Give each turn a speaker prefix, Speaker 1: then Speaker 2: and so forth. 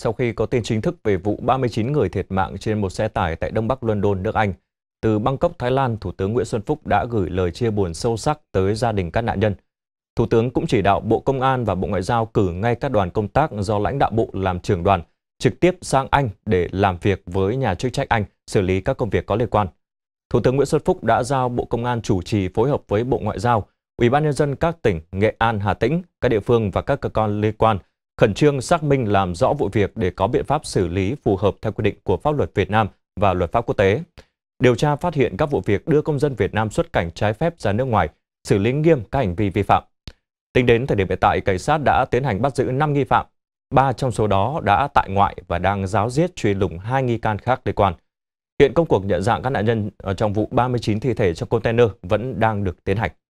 Speaker 1: sau khi có tin chính thức về vụ 39 người thiệt mạng trên một xe tải tại Đông Bắc London, nước Anh. Từ Bangkok, Thái Lan, Thủ tướng Nguyễn Xuân Phúc đã gửi lời chia buồn sâu sắc tới gia đình các nạn nhân. Thủ tướng cũng chỉ đạo Bộ Công an và Bộ Ngoại giao cử ngay các đoàn công tác do lãnh đạo bộ làm trưởng đoàn trực tiếp sang Anh để làm việc với nhà chức trách Anh xử lý các công việc có liên quan. Thủ tướng Nguyễn Xuân Phúc đã giao Bộ Công an chủ trì phối hợp với Bộ Ngoại giao, Ủy ban nhân dân các tỉnh Nghệ An, Hà Tĩnh, các địa phương và các cơ quan liên quan khẩn trương xác minh làm rõ vụ việc để có biện pháp xử lý phù hợp theo quy định của pháp luật Việt Nam và luật pháp quốc tế. Điều tra phát hiện các vụ việc đưa công dân Việt Nam xuất cảnh trái phép ra nước ngoài, xử lý nghiêm các hành vi vi phạm. Tính đến thời điểm hiện tại, cảnh sát đã tiến hành bắt giữ 5 nghi phạm. Ba trong số đó đã tại ngoại và đang giáo giết truy lùng hai nghi can khác liên quan. Hiện công cuộc nhận dạng các nạn nhân trong vụ 39 thi thể trong container vẫn đang được tiến hành.